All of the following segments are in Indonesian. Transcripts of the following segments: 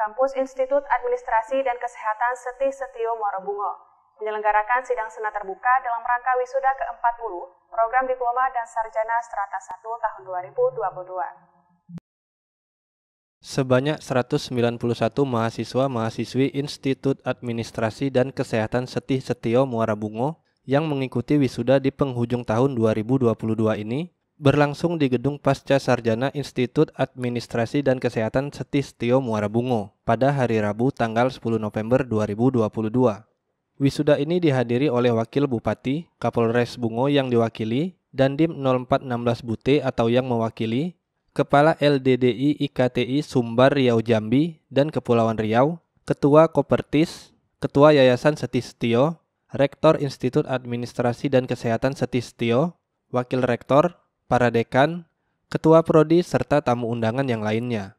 kampus Institut Administrasi dan Kesehatan Seti Setio Muarabungo menyelenggarakan sidang senat terbuka dalam rangka wisuda ke-40 program diploma dan sarjana strata 1 tahun 2022. Sebanyak 191 mahasiswa-mahasiswi Institut Administrasi dan Kesehatan Setih Setio Muara Bungo yang mengikuti wisuda di penghujung tahun 2022 ini berlangsung di Gedung Pasca Sarjana Institut Administrasi dan Kesehatan Setistio Muara Bungo pada hari Rabu tanggal 10 November 2022. Wisuda ini dihadiri oleh Wakil Bupati, Kapolres Bungo yang diwakili, dan Dim 0416 Bute atau yang mewakili, Kepala LDDI IKTI Sumbar Riau Jambi dan Kepulauan Riau, Ketua Kopertis, Ketua Yayasan Setistio, Rektor Institut Administrasi dan Kesehatan Setistio, Wakil Rektor, para dekan, ketua prodi, serta tamu undangan yang lainnya.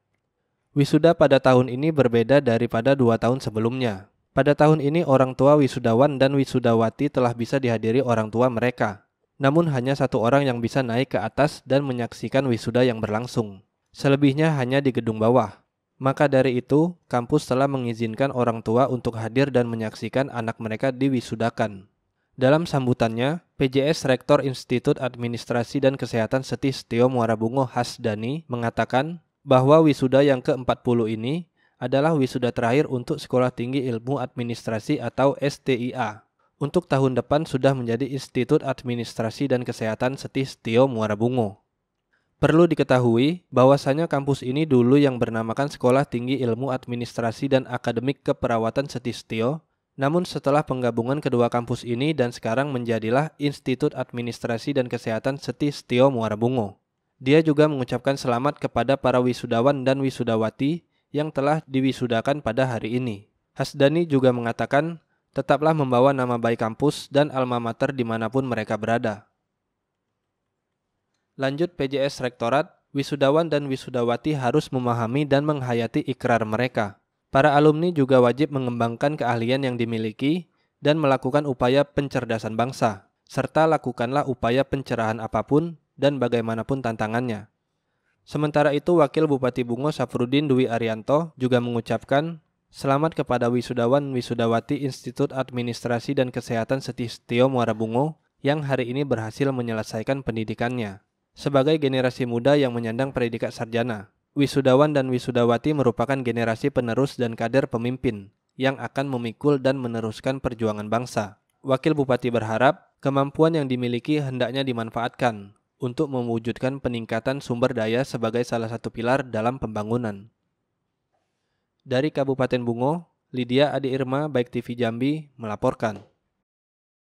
Wisuda pada tahun ini berbeda daripada dua tahun sebelumnya. Pada tahun ini orang tua wisudawan dan wisudawati telah bisa dihadiri orang tua mereka. Namun hanya satu orang yang bisa naik ke atas dan menyaksikan wisuda yang berlangsung. Selebihnya hanya di gedung bawah. Maka dari itu, kampus telah mengizinkan orang tua untuk hadir dan menyaksikan anak mereka diwisudakan. Dalam sambutannya, PJS Rektor Institut Administrasi dan Kesehatan Seti Setio Muara Bungo Hasdani mengatakan bahwa wisuda yang ke-40 ini adalah wisuda terakhir untuk Sekolah Tinggi Ilmu Administrasi atau STIA. Untuk tahun depan sudah menjadi Institut Administrasi dan Kesehatan Seti Setio Bungo. Perlu diketahui bahwasanya kampus ini dulu yang bernamakan Sekolah Tinggi Ilmu Administrasi dan Akademik Keperawatan Setio namun setelah penggabungan kedua kampus ini dan sekarang menjadilah Institut Administrasi dan Kesehatan Seti Setio Muara Bungo. Dia juga mengucapkan selamat kepada para wisudawan dan wisudawati yang telah diwisudakan pada hari ini. Hasdani juga mengatakan, tetaplah membawa nama baik kampus dan alma mater dimanapun mereka berada. Lanjut PJS Rektorat, wisudawan dan wisudawati harus memahami dan menghayati ikrar mereka. Para alumni juga wajib mengembangkan keahlian yang dimiliki dan melakukan upaya pencerdasan bangsa, serta lakukanlah upaya pencerahan apapun dan bagaimanapun tantangannya. Sementara itu, Wakil Bupati Bungo Safrudin Dwi Arianto juga mengucapkan selamat kepada wisudawan wisudawati Institut Administrasi dan Kesehatan Setio Muara Bungo yang hari ini berhasil menyelesaikan pendidikannya sebagai generasi muda yang menyandang predikat sarjana. Wisudawan dan wisudawati merupakan generasi penerus dan kader pemimpin yang akan memikul dan meneruskan perjuangan bangsa. Wakil Bupati berharap kemampuan yang dimiliki hendaknya dimanfaatkan untuk mewujudkan peningkatan sumber daya sebagai salah satu pilar dalam pembangunan. Dari Kabupaten Bungo, Lydia Adi Irma, Baik TV Jambi, melaporkan.